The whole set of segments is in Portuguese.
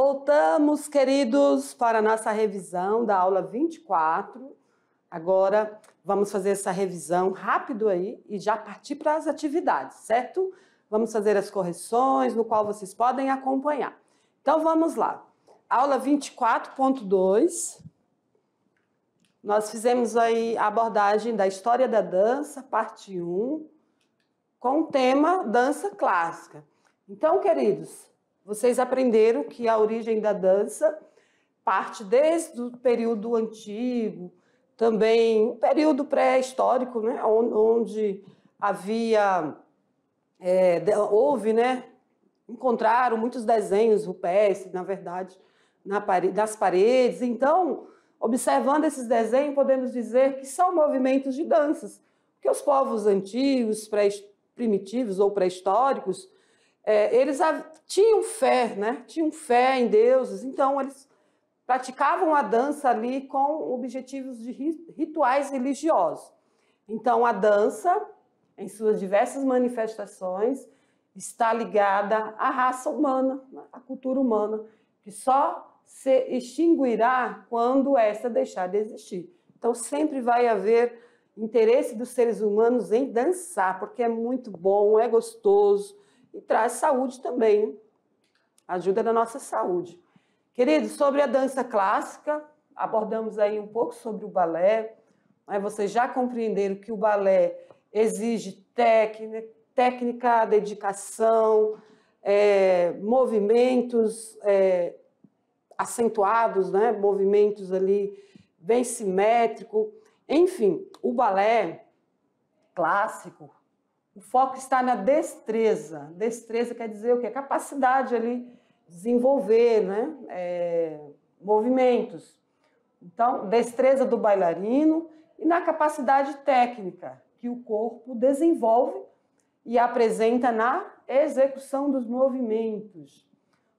voltamos, queridos, para a nossa revisão da aula 24. Agora vamos fazer essa revisão rápido aí e já partir para as atividades, certo? Vamos fazer as correções, no qual vocês podem acompanhar. Então vamos lá. Aula 24.2. Nós fizemos aí a abordagem da história da dança, parte 1, com o tema dança clássica. Então, queridos, vocês aprenderam que a origem da dança parte desde o período antigo, também um período pré-histórico, né, onde havia é, houve, né, encontraram muitos desenhos rupestres, na verdade, na parede, das paredes. Então, observando esses desenhos, podemos dizer que são movimentos de danças, que os povos antigos, pré-primitivos ou pré-históricos é, eles tinham fé, né? Tinham fé em deuses, então eles praticavam a dança ali com objetivos de rituais religiosos. Então a dança, em suas diversas manifestações, está ligada à raça humana, né? à cultura humana, que só se extinguirá quando essa deixar de existir. Então, sempre vai haver interesse dos seres humanos em dançar, porque é muito bom, é gostoso, e traz saúde também, ajuda na nossa saúde. Queridos, sobre a dança clássica, abordamos aí um pouco sobre o balé. Aí vocês já compreenderam que o balé exige técnica, técnica dedicação, é, movimentos é, acentuados, né? movimentos ali bem simétrico. Enfim, o balé clássico o foco está na destreza. Destreza quer dizer o quê? A capacidade ali desenvolver né? É, movimentos. Então, destreza do bailarino e na capacidade técnica que o corpo desenvolve e apresenta na execução dos movimentos.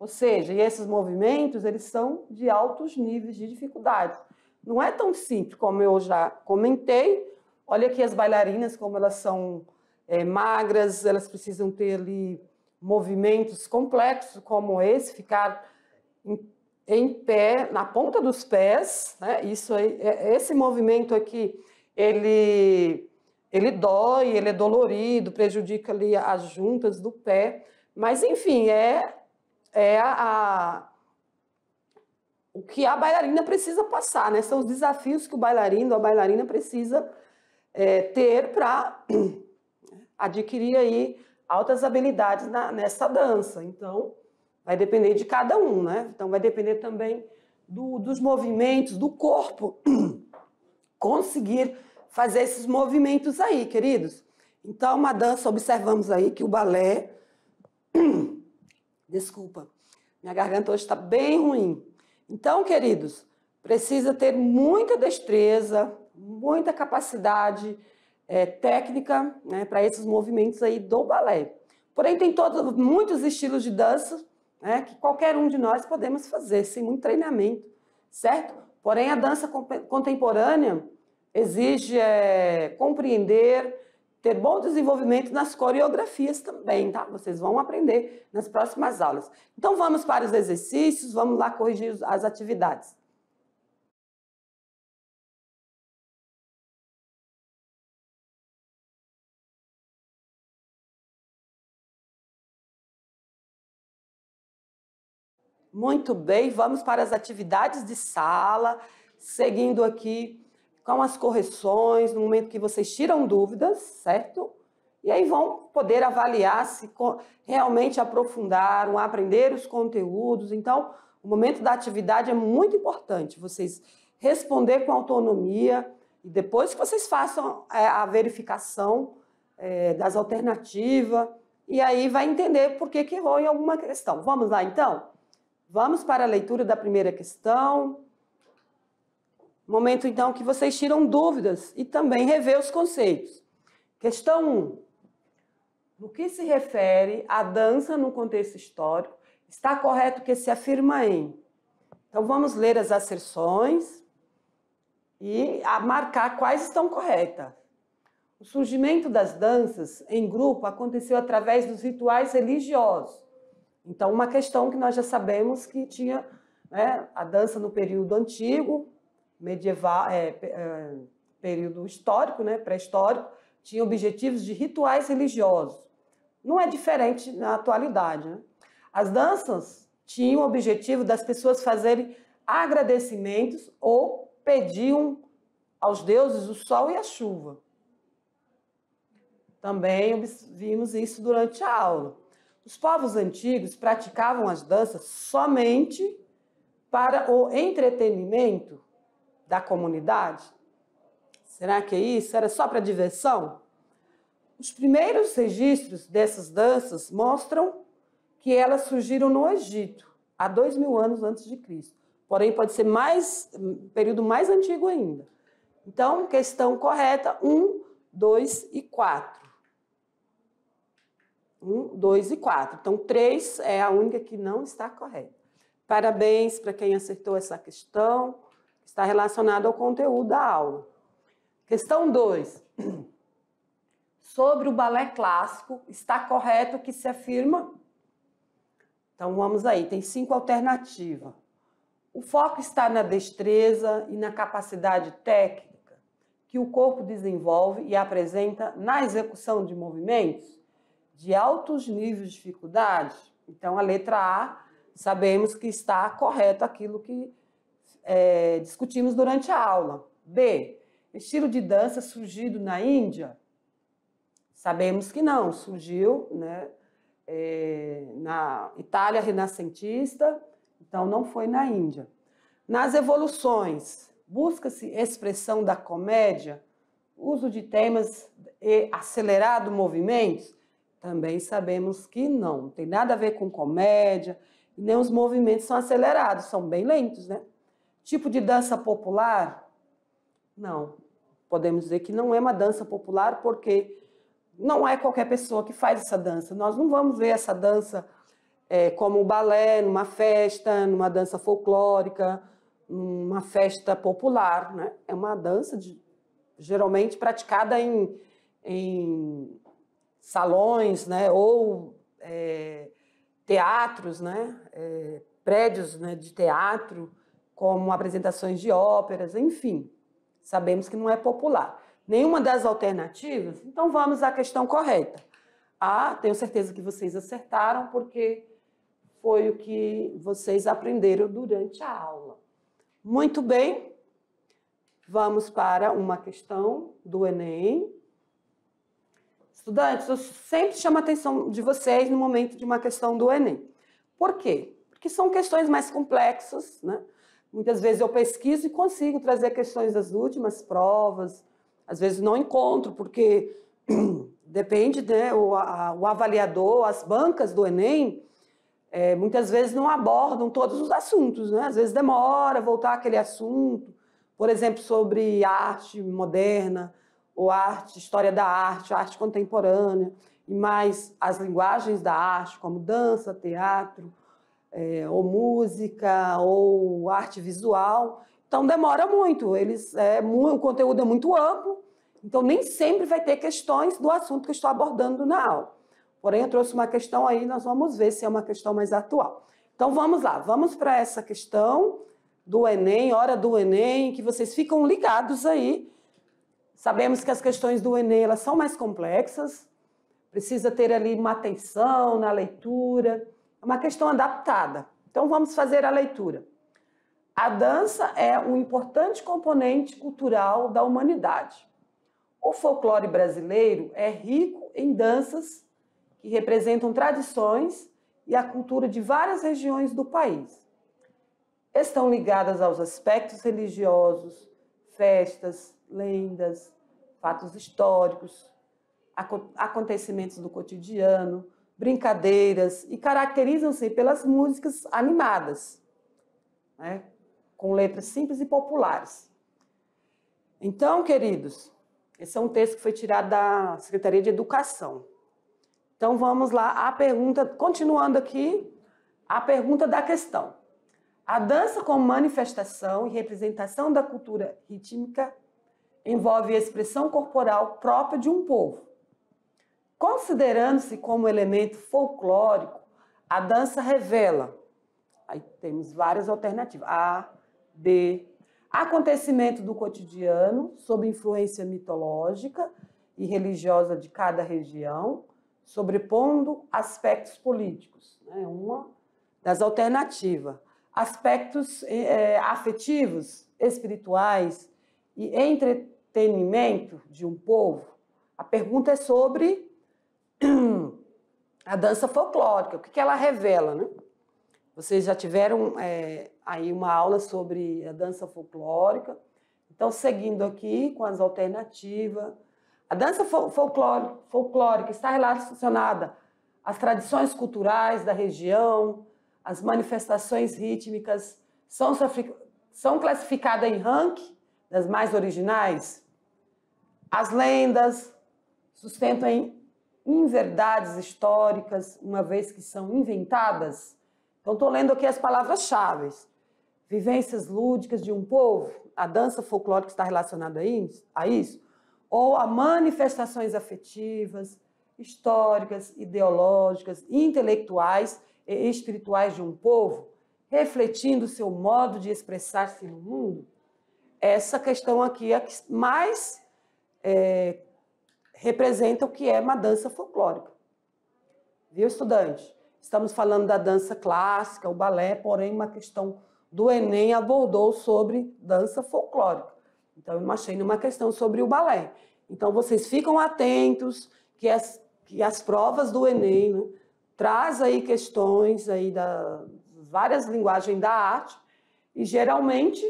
Ou seja, e esses movimentos eles são de altos níveis de dificuldade. Não é tão simples como eu já comentei. Olha aqui as bailarinas como elas são é, magras, elas precisam ter ali movimentos complexos como esse, ficar em, em pé, na ponta dos pés, né? Isso aí, é, esse movimento aqui, ele ele dói, ele é dolorido, prejudica ali as juntas do pé, mas enfim, é é a, a o que a bailarina precisa passar, né? São os desafios que o bailarino, a bailarina precisa é, ter para adquirir aí altas habilidades na, nessa dança. Então, vai depender de cada um, né? Então, vai depender também do, dos movimentos, do corpo conseguir fazer esses movimentos aí, queridos. Então, uma dança, observamos aí que o balé. Desculpa, minha garganta hoje está bem ruim. Então, queridos, precisa ter muita destreza, muita capacidade é, técnica né, para esses movimentos aí do balé. Porém, tem todo, muitos estilos de dança né, que qualquer um de nós podemos fazer, sem muito treinamento, certo? Porém, a dança contemporânea exige é, compreender, ter bom desenvolvimento nas coreografias também, tá? Vocês vão aprender nas próximas aulas. Então, vamos para os exercícios, vamos lá corrigir as atividades. Muito bem, vamos para as atividades de sala, seguindo aqui com as correções, no momento que vocês tiram dúvidas, certo? E aí vão poder avaliar se realmente aprofundaram, aprender os conteúdos. Então, o momento da atividade é muito importante, vocês responder com autonomia e depois que vocês façam é, a verificação é, das alternativas, e aí vai entender por que, que errou em alguma questão. Vamos lá, então? Vamos para a leitura da primeira questão. Momento então que vocês tiram dúvidas e também rever os conceitos. Questão 1. Um. No que se refere à dança no contexto histórico, está correto que se afirma em. Então vamos ler as asserções e marcar quais estão corretas. O surgimento das danças em grupo aconteceu através dos rituais religiosos então, uma questão que nós já sabemos que tinha né, a dança no período antigo, medieval, é, é, período histórico, né, pré-histórico, tinha objetivos de rituais religiosos. Não é diferente na atualidade. Né? As danças tinham o objetivo das pessoas fazerem agradecimentos ou pediam aos deuses o sol e a chuva. Também vimos isso durante a aula. Os povos antigos praticavam as danças somente para o entretenimento da comunidade? Será que é isso? Era só para diversão? Os primeiros registros dessas danças mostram que elas surgiram no Egito, há dois mil anos antes de Cristo. Porém, pode ser mais período mais antigo ainda. Então, questão correta: um, dois e quatro. 1, 2 e 4. Então, 3 é a única que não está correta. Parabéns para quem acertou essa questão, está relacionada ao conteúdo da aula. Questão 2. Sobre o balé clássico, está correto o que se afirma? Então vamos aí, tem cinco alternativas. O foco está na destreza e na capacidade técnica que o corpo desenvolve e apresenta na execução de movimentos? de altos níveis de dificuldade? Então, a letra A, sabemos que está correto aquilo que é, discutimos durante a aula. B, estilo de dança surgido na Índia? Sabemos que não, surgiu né, é, na Itália renascentista, então não foi na Índia. Nas evoluções, busca-se expressão da comédia, uso de temas e acelerado movimentos? Também sabemos que não, não tem nada a ver com comédia, nem os movimentos são acelerados, são bem lentos, né? Tipo de dança popular? Não. Podemos dizer que não é uma dança popular porque não é qualquer pessoa que faz essa dança. Nós não vamos ver essa dança é, como um balé, numa festa, numa dança folclórica, numa festa popular. Né? É uma dança de, geralmente praticada em, em salões, né, ou é, teatros, né, é, prédios né, de teatro, como apresentações de óperas, enfim. Sabemos que não é popular. Nenhuma das alternativas? Então vamos à questão correta. Ah, tenho certeza que vocês acertaram, porque foi o que vocês aprenderam durante a aula. Muito bem, vamos para uma questão do Enem. Estudantes, eu sempre chamo a atenção de vocês no momento de uma questão do Enem. Por quê? Porque são questões mais complexas, né? Muitas vezes eu pesquiso e consigo trazer questões das últimas provas, às vezes não encontro, porque depende, né? O, a, o avaliador, as bancas do Enem, é, muitas vezes não abordam todos os assuntos, né? Às vezes demora voltar aquele assunto, por exemplo, sobre arte moderna, ou arte, história da arte, arte contemporânea, e mais as linguagens da arte, como dança, teatro, é, ou música, ou arte visual. Então demora muito, eles é, o conteúdo é muito amplo, então nem sempre vai ter questões do assunto que eu estou abordando na aula. Porém, eu trouxe uma questão aí, nós vamos ver se é uma questão mais atual. Então vamos lá, vamos para essa questão do Enem, hora do Enem, que vocês ficam ligados aí, Sabemos que as questões do Enem elas são mais complexas, precisa ter ali uma atenção na leitura, é uma questão adaptada. Então vamos fazer a leitura. A dança é um importante componente cultural da humanidade. O folclore brasileiro é rico em danças que representam tradições e a cultura de várias regiões do país. Estão ligadas aos aspectos religiosos, festas, lendas, fatos históricos, acontecimentos do cotidiano, brincadeiras e caracterizam-se pelas músicas animadas, né? com letras simples e populares. Então, queridos, esse é um texto que foi tirado da Secretaria de Educação. Então, vamos lá à pergunta, continuando aqui, a pergunta da questão. A dança como manifestação e representação da cultura rítmica envolve a expressão corporal própria de um povo. Considerando-se como elemento folclórico, a dança revela. Aí temos várias alternativas: A, B, acontecimento do cotidiano sob influência mitológica e religiosa de cada região, sobrepondo aspectos políticos. É né? uma das alternativas. Aspectos é, afetivos, espirituais e entre, entretenimento de um povo? A pergunta é sobre a dança folclórica, o que ela revela, né? Vocês já tiveram é, aí uma aula sobre a dança folclórica. Então, seguindo aqui com as alternativas, a dança folclórica, está relacionada às tradições culturais da região, as manifestações rítmicas são, são classificadas em ranking das mais originais? As lendas sustentam em inverdades históricas, uma vez que são inventadas. Então, estou lendo aqui as palavras-chave. Vivências lúdicas de um povo, a dança folclórica está relacionada a isso, ou a manifestações afetivas, históricas, ideológicas, intelectuais e espirituais de um povo, refletindo seu modo de expressar-se no mundo. Essa questão aqui é a que mais é, representa o que é uma dança folclórica. Viu, estudante? Estamos falando da dança clássica, o balé, porém, uma questão do Enem abordou sobre dança folclórica. Então, eu não achei nenhuma questão sobre o balé. Então, vocês ficam atentos que as, que as provas do Enem né, traz aí questões aí da várias linguagens da arte e geralmente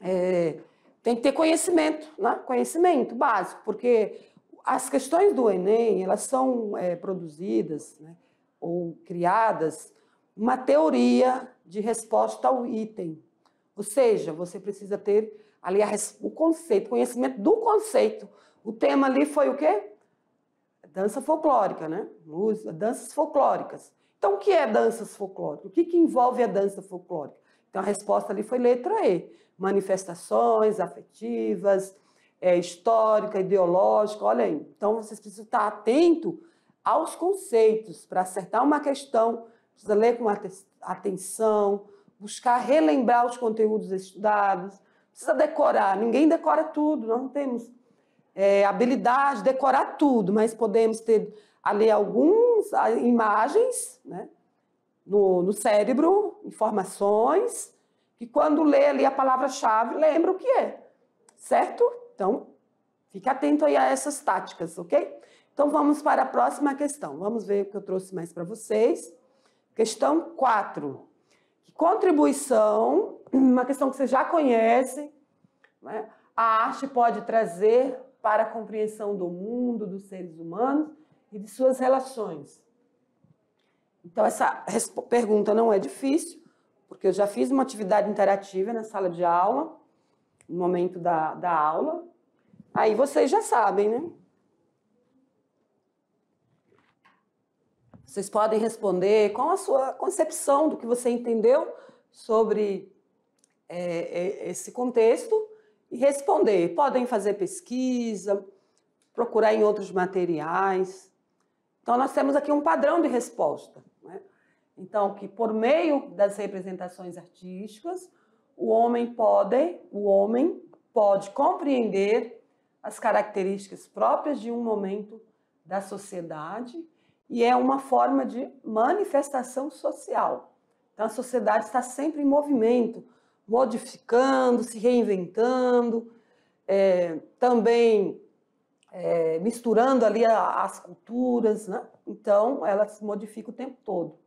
é, tem que ter conhecimento, né? conhecimento básico, porque as questões do Enem, elas são é, produzidas né? ou criadas uma teoria de resposta ao item. Ou seja, você precisa ter ali a, o conceito, conhecimento do conceito. O tema ali foi o quê? Dança folclórica, né? Música, danças folclóricas. Então, o que é danças folclóricas? O que, que envolve a dança folclórica? Então, a resposta ali foi letra E manifestações afetivas, é, histórica, ideológica. Olha aí, então vocês precisam estar atento aos conceitos para acertar uma questão. Precisa ler com atenção, buscar relembrar os conteúdos estudados. Precisa decorar. Ninguém decora tudo. Nós não temos é, habilidade decorar tudo, mas podemos ter ali algumas ah, imagens, né? No, no, cérebro, informações, que quando lê ali a palavra-chave, lembra o que é, certo? Então, fique atento aí a essas táticas, ok? Então, vamos para a próxima questão. Vamos ver o que eu trouxe mais para vocês. Questão 4. Contribuição, uma questão que você já conhece, né? a arte pode trazer para a compreensão do mundo, dos seres humanos e de suas relações. Então, essa pergunta não é difícil, porque eu já fiz uma atividade interativa na sala de aula, no momento da, da aula. Aí vocês já sabem, né? Vocês podem responder com a sua concepção do que você entendeu sobre é, é esse contexto e responder. Podem fazer pesquisa, procurar em outros materiais. Então, nós temos aqui um padrão de resposta. Então, que por meio das representações artísticas, o homem pode, o homem pode compreender as características próprias de um momento da sociedade e é uma forma de manifestação social. Então, a sociedade está sempre em movimento, modificando, se reinventando, é, também é, misturando ali as culturas, né? Então, ela se modifica o tempo todo.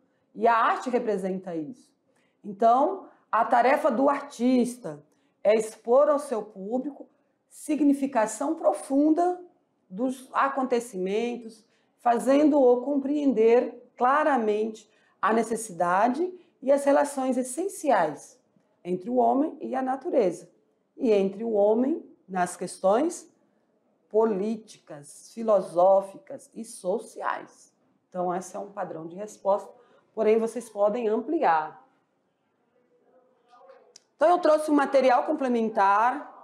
E a arte representa isso. Então, a tarefa do artista é expor ao seu público significação profunda dos acontecimentos, fazendo-o compreender claramente a necessidade e as relações essenciais entre o homem e a natureza, e entre o homem nas questões políticas, filosóficas e sociais. Então, esse é um padrão de resposta porém vocês podem ampliar. Então eu trouxe um material complementar.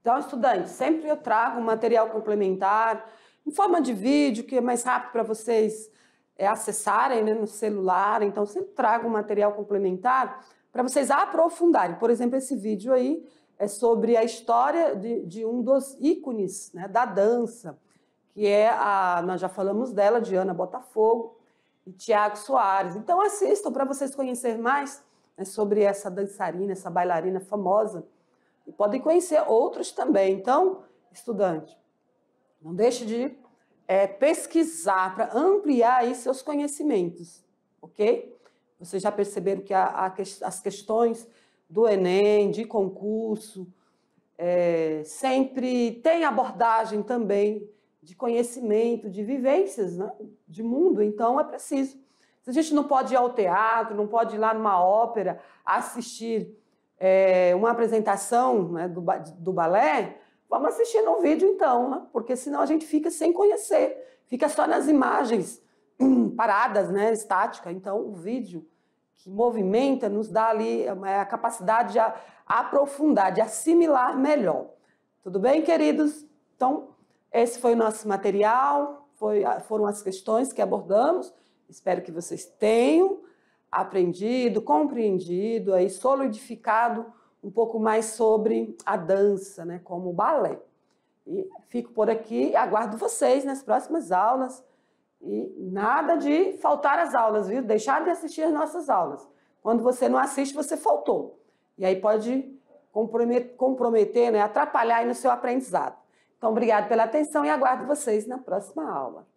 Então, estudantes, sempre eu trago um material complementar em forma de vídeo, que é mais rápido para vocês é, acessarem né, no celular. Então, sempre trago um material complementar para vocês aprofundarem. Por exemplo, esse vídeo aí é sobre a história de, de um dos ícones né, da dança, que é a, nós já falamos dela, Diana Botafogo, e Tiago Soares. Então assistam para vocês conhecerem mais né, sobre essa dançarina, essa bailarina famosa. E podem conhecer outros também. Então, estudante, não deixe de é, pesquisar para ampliar aí seus conhecimentos, ok? Vocês já perceberam que a, a, as questões do Enem, de concurso, é, sempre tem abordagem também de conhecimento, de vivências né? de mundo, então é preciso. Se a gente não pode ir ao teatro, não pode ir lá numa ópera assistir é, uma apresentação né, do, do, balé, vamos assistir no vídeo então, né? porque senão a gente fica sem conhecer, fica só nas imagens paradas, né, estática. Então o vídeo que movimenta nos dá ali é, é a capacidade de aprofundar, de assimilar melhor. Tudo bem, queridos? Então esse foi o nosso material, foi, foram as questões que abordamos. Espero que vocês tenham aprendido, compreendido, aí solidificado um pouco mais sobre a dança, né, como o balé. E fico por aqui, aguardo vocês nas próximas aulas. E nada de faltar às aulas, viu? Deixar de assistir as nossas aulas. Quando você não assiste, você faltou. E aí pode comprometer, comprometer né, atrapalhar no seu aprendizado. Então, obrigado pela atenção e aguardo vocês na próxima aula.